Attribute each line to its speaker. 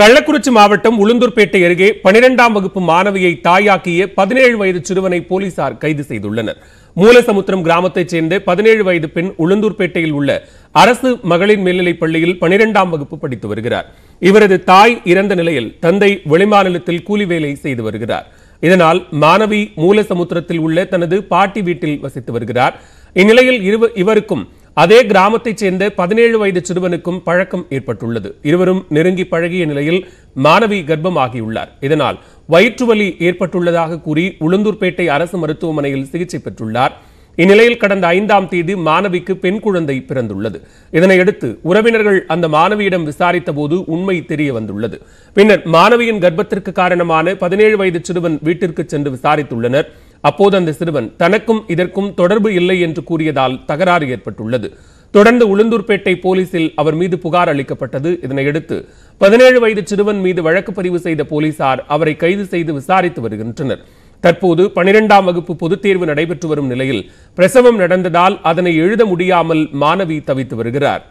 Speaker 1: கள்ளக்குறிச்சி மாவட்டம் உளுந்தூர்பேட்டை அருகே பனிரெண்டாம் வகுப்பு மாணவியை தாயாக்கிய பதினேழு வயது சிறுவனை போலீசார் கைது செய்துள்ளனர் மூலசமுத்திரம் கிராமத்தைச் சேர்ந்த பதினேழு வயது பெண் உளுந்தூர்பேட்டையில் உள்ள அரசு மகளிர் மேல்நிலைப் பள்ளியில் பனிரெண்டாம் வகுப்பு படித்து வருகிறார் இவரது தாய் இறந்த நிலையில் தந்தை வெளிமாநிலத்தில் கூலி வேலை செய்து வருகிறார் இதனால் மாணவி மூலசமுத்திரத்தில் உள்ள தனது பாட்டி வீட்டில் வசித்து வருகிறார் இந்நிலையில் இவருக்கும் அதே கிராமத்தைச் சேர்ந்த பதினேழு வயது சிறுவனுக்கும் பழக்கம் ஏற்பட்டுள்ளது இருவரும் நெருங்கி பழகிய நிலையில் மாணவி கர்ப்பமாகியுள்ளார் இதனால் வயிற்றுவலி ஏற்பட்டுள்ளதாக கூறி உளுந்தூர்பேட்டை அரசு மருத்துவமனையில் சிகிச்சை பெற்றுள்ளார் இந்நிலையில் கடந்த ஐந்தாம் தேதி மாணவிக்கு பெண் குழந்தை பிறந்துள்ளது இதனையடுத்து உறவினர்கள் அந்த மாணவியிடம் விசாரித்த போது உண்மை தெரிய வந்துள்ளது பின்னர் மாணவியின் கர்ப்பத்திற்கு காரணமான பதினேழு வயது சிறுவன் வீட்டிற்கு சென்று விசாரித்துள்ளனர் அப்போது அந்த சிறுவன் தனக்கும் இதற்கும் தொடர்பு இல்லை என்று கூறியதால் தகராறு ஏற்பட்டுள்ளது தொடர்ந்து உளுந்தூர்பேட்டை போலீசில் அவர் மீது புகார் அளிக்கப்பட்டது இதனையடுத்து பதினேழு வயது சிறுவன் மீது வழக்கு பதிவு செய்த போலீசார் அவரை கைது செய்து விசாரித்து வருகின்றனர் தற்போது பனிரெண்டாம் வகுப்பு பொதுத் தேர்வு நடைபெற்று வரும் நிலையில் பிரசவம் நடந்ததால் அதனை எழுத முடியாமல் மாணவி தவித்து வருகிறார்